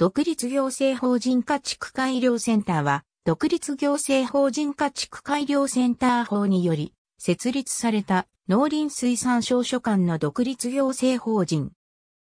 独立行政法人家畜改良センターは、独立行政法人家畜改良センター法により、設立された農林水産省所管の独立行政法人。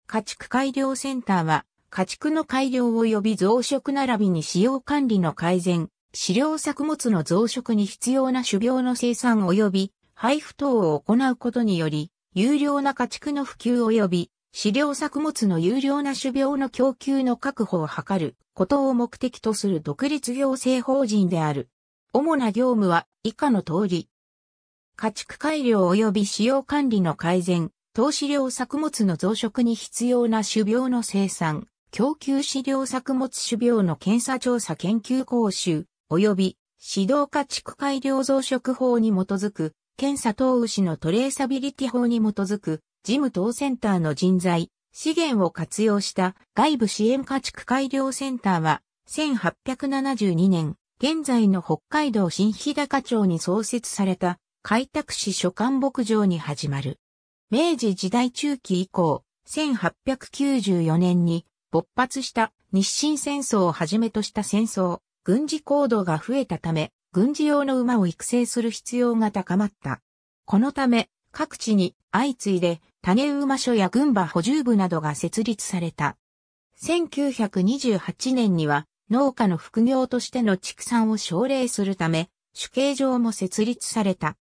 家畜改良センターは、家畜の改良及び増殖並びに使用管理の改善、飼料作物の増殖に必要な種苗の生産及び配布等を行うことにより、有料な家畜の普及及び飼料作物の有料な種苗の供給の確保を図ることを目的とする独立行政法人である。主な業務は以下の通り。家畜改良及び使用管理の改善、投資料作物の増殖に必要な種苗の生産、供給飼料作物種苗の検査調査研究講習、及び指導家畜改良増殖法に基づく、検査等牛のトレーサビリティ法に基づく、事務等センターの人材、資源を活用した外部支援家畜改良センターは、1872年、現在の北海道新日高町に創設された開拓市所管牧場に始まる。明治時代中期以降、1894年に勃発した日清戦争をはじめとした戦争、軍事行動が増えたため、軍事用の馬を育成する必要が高まった。このため、各地に相次いで種馬所や群馬補充部などが設立された。1928年には農家の副業としての畜産を奨励するため、主計場も設立された。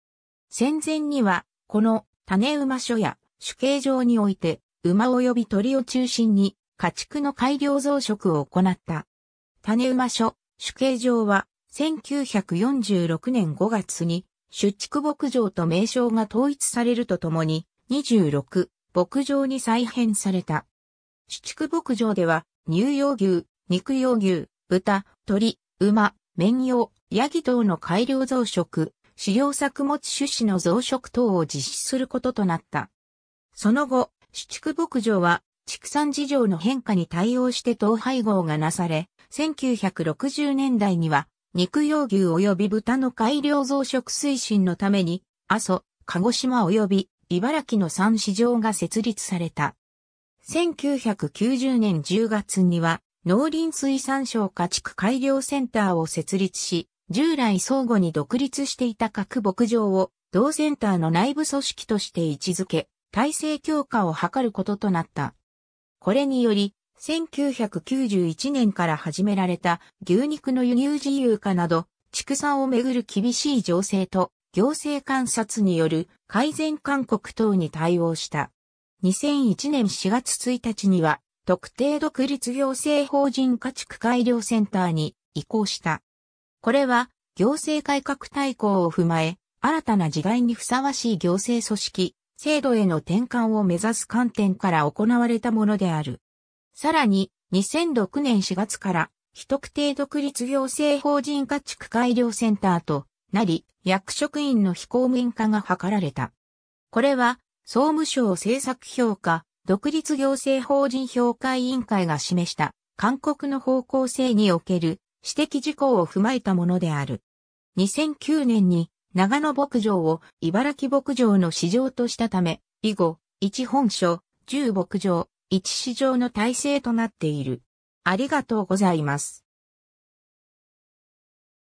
戦前には、この種馬所や主計場において、馬及び鳥を中心に家畜の改良増殖を行った。種馬所、主計場は1946年5月に出畜牧場と名称が統一されるとともに、26、牧場に再編された。出畜牧場では、乳用牛、肉用牛、豚、鳥、馬、綿用、ヤギ等の改良増殖、飼料作物種子の増殖等を実施することとなった。その後、出畜牧場は畜産事情の変化に対応して統廃合がなされ、1960年代には肉用牛及び豚の改良増殖推進のために、阿蘇、鹿児島及び茨城の産市場が設立された。1990年10月には、農林水産省家畜改良センターを設立し、従来相互に独立していた各牧場を同センターの内部組織として位置づけ、体制強化を図ることとなった。これにより、1991年から始められた牛肉の輸入自由化など、畜産をめぐる厳しい情勢と行政観察による改善勧告等に対応した。2001年4月1日には特定独立行政法人家畜改良センターに移行した。これは行政改革大綱を踏まえ、新たな時代にふさわしい行政組織、制度への転換を目指す観点から行われたものである。さらに、2006年4月から、非特定独立行政法人家畜改良センターとなり、役職員の非公務員化が図られた。これは、総務省政策評価、独立行政法人評価委員会が示した、勧告の方向性における指摘事項を踏まえたものである。2009年に、長野牧場を茨城牧場の市場としたため、以後、1本所、10牧場、一市場の体制となっている。ありがとうございます。